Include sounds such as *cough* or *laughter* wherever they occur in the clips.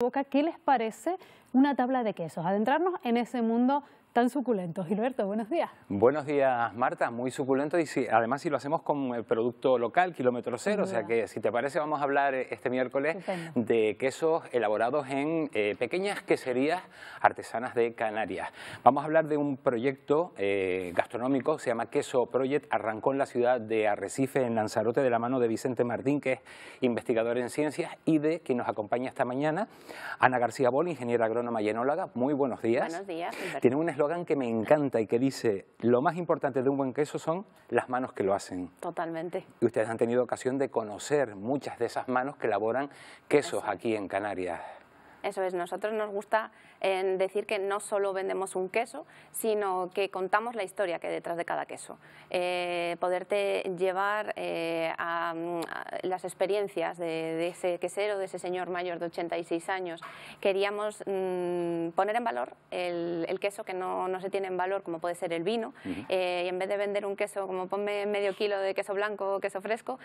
boca, ¿qué les parece una tabla de quesos? Adentrarnos en ese mundo tan suculento. Gilberto, buenos días. Buenos días, Marta. Muy suculento y si, además si lo hacemos con el producto local, kilómetro cero. O sea que si te parece vamos a hablar eh, este miércoles de quesos elaborados en eh, pequeñas queserías artesanas de Canarias. Vamos a hablar de un proyecto eh, gastronómico, se llama Queso Project. Arrancó en la ciudad de Arrecife, en Lanzarote, de la mano de Vicente Martín, que es investigador en ciencias y de quien nos acompaña esta mañana. Ana García Bol, ingeniera agrónoma y enóloga. Muy buenos días. Buenos días. Tiene un que me encanta y que dice, lo más importante de un buen queso son las manos que lo hacen. Totalmente. Y ustedes han tenido ocasión de conocer muchas de esas manos que elaboran quesos aquí en Canarias. Eso es, nosotros nos gusta en decir que no solo vendemos un queso, sino que contamos la historia que hay detrás de cada queso. Eh, poderte llevar eh, a, las experiencias de, ese quesero, de ese señor mayor de 86 años. Queríamos mm, poner en valor el, queso que no, no, se tiene en valor, como puede ser el vino, eh, y en vez de vender un queso como ponme medio kilo de queso blanco o queso fresco,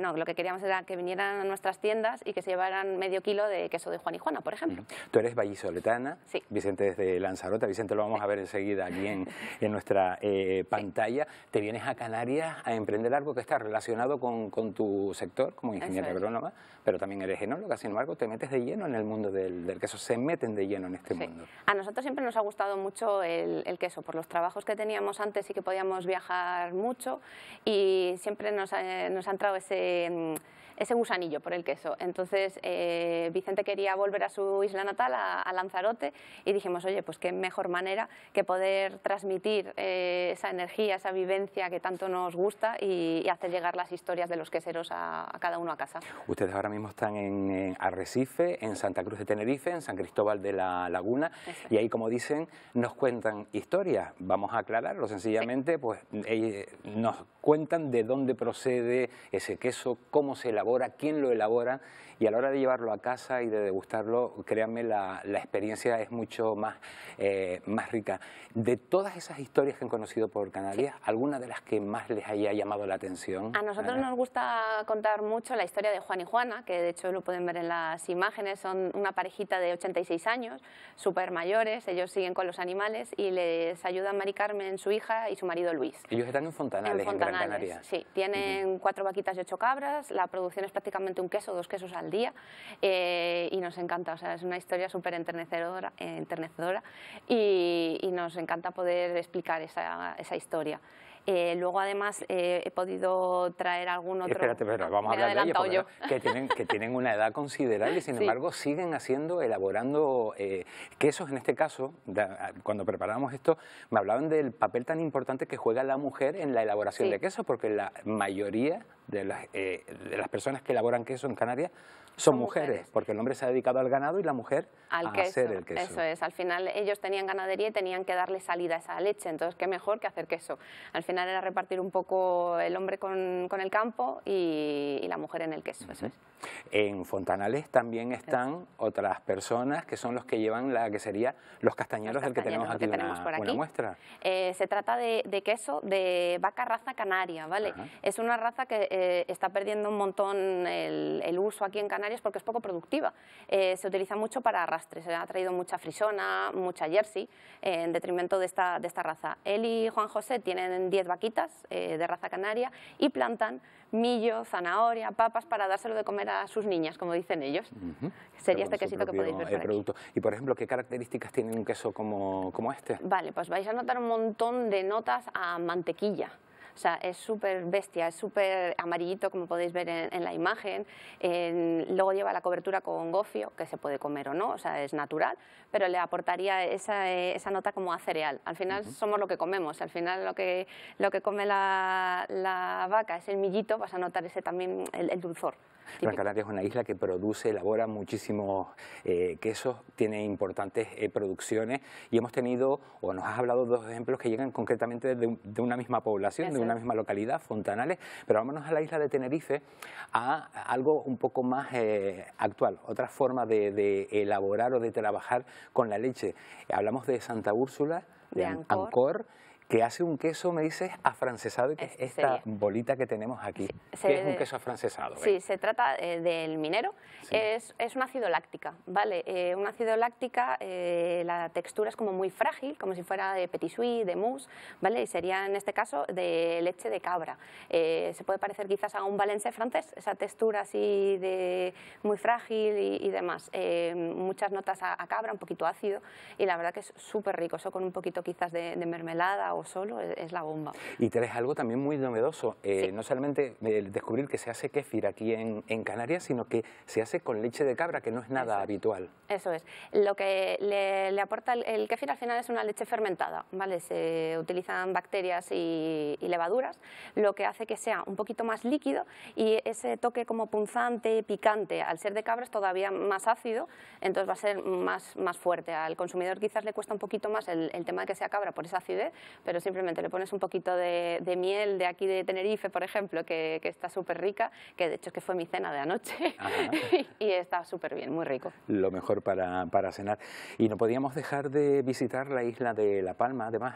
no, lo que queríamos era que vinieran a nuestras tiendas y que se llevaran medio kilo de queso de Juan y Juana, por ejemplo. Tú eres vallisoletana, es Vicente desde Lanzarote. Vicente lo vamos a ver enseguida aquí en, *laughs* nuestra eh, pantalla. Te vienes a Canarias a emprender algo que está relacionado con, tu sector como ingeniero agrónoma, pero también eres genóloga, Sin embargo, te metes de lleno en el mundo del, queso. Se meten de lleno en este mundo. A nosotros siempre nos ha gustado mucho el, queso. Por los trabajos que teníamos antes y que podíamos viajar mucho y siempre nos ha, nos entrado ese ese gusanillo por el queso. Entonces, eh, Vicente quería volver a su isla natal, a Lanzarote, y dijimos, oye, pues qué mejor manera que poder transmitir eh, esa energía, esa vivencia que tanto nos gusta y, hacer llegar las historias de los queseros a, cada uno a casa. Ustedes ahora mismo están en, Arrecife, en Santa Cruz de Tenerife, en San Cristóbal de la Laguna y ahí, como dicen, nos cuentan historias. Vamos a aclararlo sencillamente, pues eh, nos cuentan de dónde procede ese queso, cómo se elabora, quién lo elabora y a la hora de llevarlo a casa y de degustarlo, créanme, la, la experiencia es mucho más, eh, más rica. De todas esas historias que han conocido por Canarias, ¿alguna de las que más les haya llamado la atención? A nosotros nos gusta contar mucho la historia de Juan y Juana, que de hecho lo pueden ver en las imágenes, son una parejita de 86 años, súper mayores, ellos siguen con los animales y les ayudan Mari Carmen, su hija y su marido Luis. Ellos están en Fontanales, en, Gran Canaria. Sí, tienen cuatro vaquitas y ocho cabras, la producción es prácticamente un queso, dos quesos al día eh, y nos encanta, o sea, es una historia súper enternecedora eh, enternecedora, y, nos encanta poder explicar esa, historia. Eh, luego, además, eh, he podido traer algún otro... Espérate, pero vamos a hablar de que tienen, una edad considerable y, sin embargo, siguen haciendo, elaborando quesos. En este caso, cuando preparamos esto, me hablaban del papel tan importante que juega la mujer en la elaboración de quesos, porque la mayoría de las, eh, de las personas que elaboran queso en Canarias son, mujeres, porque el hombre se ha dedicado al ganado y la mujer a hacer el queso. Eso es, al final ellos tenían ganadería y tenían que darle salida a esa leche, entonces qué mejor que hacer queso. Al final era repartir un poco el hombre con, el campo y, la mujer en el queso, eso es. En Fontanales también están otras personas que son los que llevan la que sería los castañeros, del que tenemos aquí, tenemos eh, se trata de, queso de vaca raza canaria, ¿vale? Es una raza que eh, está perdiendo un montón el, uso aquí en Canarias porque es poco productiva. Eh, se utiliza mucho para arrastre, se eh, ha traído mucha frisona, mucha jersey, en detrimento de esta, raza. Él y Juan José tienen 10 vaquitas de raza canaria y plantan millo, zanahoria, papas para dárselo de comer a sus niñas, como dicen ellos. Sería este quesito que podéis ver. Y por ejemplo, ¿qué características tiene un queso como este? Vale, pues vais a notar un montón de notas a mantequilla. O sea, es súper bestia, es súper amarillito, como podéis ver en, la imagen. luego lleva la cobertura con gofio, que se puede comer o no, o sea, es natural, pero le aportaría esa, eh, nota como a cereal. Al final somos lo que comemos, al final lo que, lo que come la, vaca es el millito, vas a notar ese también, el, dulzor. Gran Canaria es una isla que produce, elabora muchísimos eh, quesos, tiene importantes eh, producciones y hemos tenido, o nos has hablado dos ejemplos que llegan concretamente de, una misma población, en una misma localidad, Fontanales, pero vámonos a la isla de Tenerife a algo un poco más eh, actual, otra forma de, elaborar o de trabajar con la leche. Hablamos de Santa Úrsula, de, Ancor que hace un queso, me dices, afrancesado, que es, esta bolita que tenemos aquí, es un queso afrancesado. Sí, ¿eh? se trata eh, del minero, es, es un ácido láctica, ¿vale? Eh, un ácido láctica, la textura es como muy frágil, como si fuera de petit de mousse, ¿vale? Y sería en este caso de leche de cabra. se puede parecer quizás a un valense francés, esa textura así de muy frágil y, demás. muchas notas a, cabra, un poquito ácido, y la verdad que es súper rico, eso con un poquito quizás de, de mermelada solo e-, es, la bomba. Y traes algo también muy novedoso, eh, no solamente descubrir que se hace kéfir aquí en, Canarias, sino que se hace con leche de cabra, que no es nada habitual. Eso es. Lo que le, aporta el, kéfir al final es una leche fermentada, ¿vale? Se utilizan bacterias y, levaduras, lo que hace que sea un poquito más líquido y ese toque como punzante, picante, al ser de cabra es todavía más ácido, entonces va a ser más, más fuerte. Al consumidor quizás le cuesta un poquito más el, tema de que sea cabra por esa acidez, pero simplemente le pones un poquito de, miel de aquí de Tenerife, por ejemplo, que, está súper rica, que de hecho que fue mi cena de anoche *laughs* y, está súper bien, muy rico. Lo mejor para, cenar. Y no podíamos dejar de visitar la isla de La Palma, además,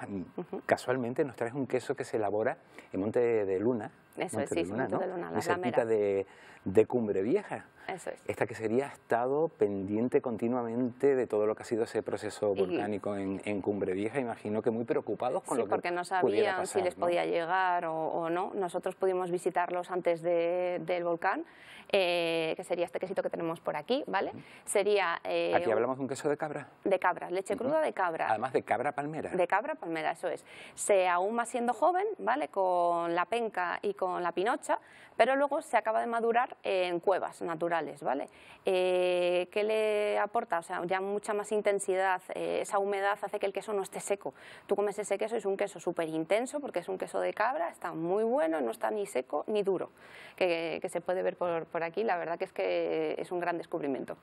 casualmente nos traes un queso que se elabora en Monte de Luna, eso es, de sí, ¿no? de, de, Cumbre Vieja. Eso es. Esta que sería estado pendiente continuamente de todo lo que ha sido ese proceso volcánico en, Cumbre Vieja, imagino que muy preocupados con lo que porque no sabían si les podía llegar o, no. Nosotros pudimos visitarlos antes de, del volcán, eh, que sería este quesito que tenemos por aquí, ¿vale? Sería... Eh, aquí hablamos de un queso de cabra. De cabra, leche cruda de cabra. Además de cabra palmera. De cabra palmera, eso es. Se aún más siendo joven, ¿vale? Con la penca y con la pinocha, pero luego se acaba de madurar en cuevas naturales, ¿vale? Eh, ¿Qué le aporta? O sea, ya mucha más intensidad, eh, esa humedad hace que el queso no esté seco. Tú comes ese queso, es un queso súper intenso porque es un queso de cabra, está muy bueno, no está ni seco ni duro, que, se puede ver por, aquí, la verdad que es que es un gran descubrimiento.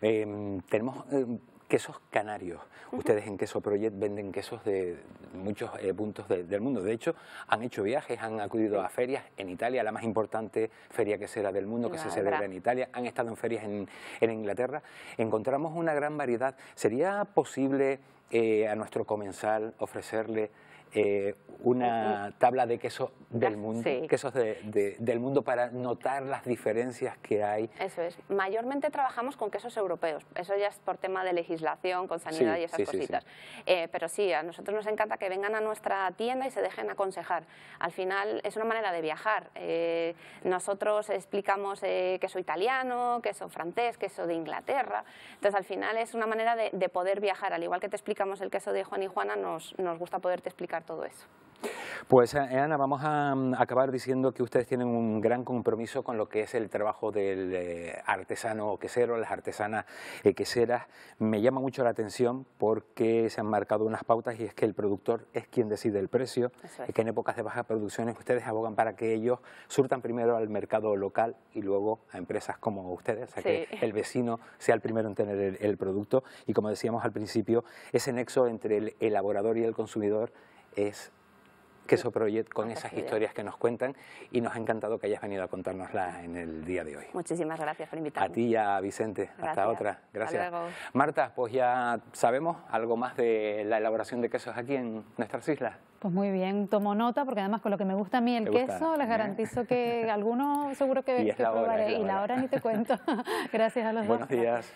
Em, tenemos em, quesos canarios. Ustedes en Queso Project venden quesos de muchos eh, puntos del mundo. De hecho, han hecho viajes, han acudido a ferias en Italia, la más importante feria que será del mundo que se celebra en Italia. Han estado en ferias en, en Inglaterra. Encontramos una gran variedad. ¿Sería posible eh, a nuestro comensal ofrecerle eh, una tabla de queso del ah, mundo, quesos del mundo para notar las diferencias que hay. Eso es. Mayormente trabajamos con quesos europeos. Eso ya es por tema de legislación, con sanidad y esas cositas. Eh, pero sí, a nosotros nos encanta que vengan a nuestra tienda y se dejen aconsejar. Al final es una manera de viajar. Eh, nosotros explicamos queso italiano, queso francés, queso de Inglaterra. Entonces al final es una manera de, de, poder viajar. Al igual que te explicamos el queso de Juan y Juana, nos, nos gusta poderte explicar todo eso. Pues eh, Ana, vamos a mm, acabar diciendo que ustedes tienen un gran compromiso con lo que es el trabajo del eh, artesano quesero, las artesanas eh, queseras. Me llama mucho la atención porque se han marcado unas pautas y es que el productor es quien decide el precio, es. que en épocas de baja producción ustedes abogan para que ellos surtan primero al mercado local y luego a empresas como ustedes, o sea que el vecino sea el primero en tener el producto y como decíamos al principio, ese nexo entre el elaborador y el consumidor es Queso Project con esas historias que nos cuentan y nos ha encantado que hayas venido a contárnosla en el día de hoy. Muchísimas gracias por invitarme. A ti y a Vicente. Hasta otra. Gracias. Marta, pues ya sabemos algo más de la elaboración de quesos aquí en nuestras islas. Pues muy bien, tomo nota porque además con lo que me gusta a mí el queso, les garantizo que *laughs* algunos seguro que, y a y la hora ni te cuento. *laughs* gracias a los dos. Buenos días.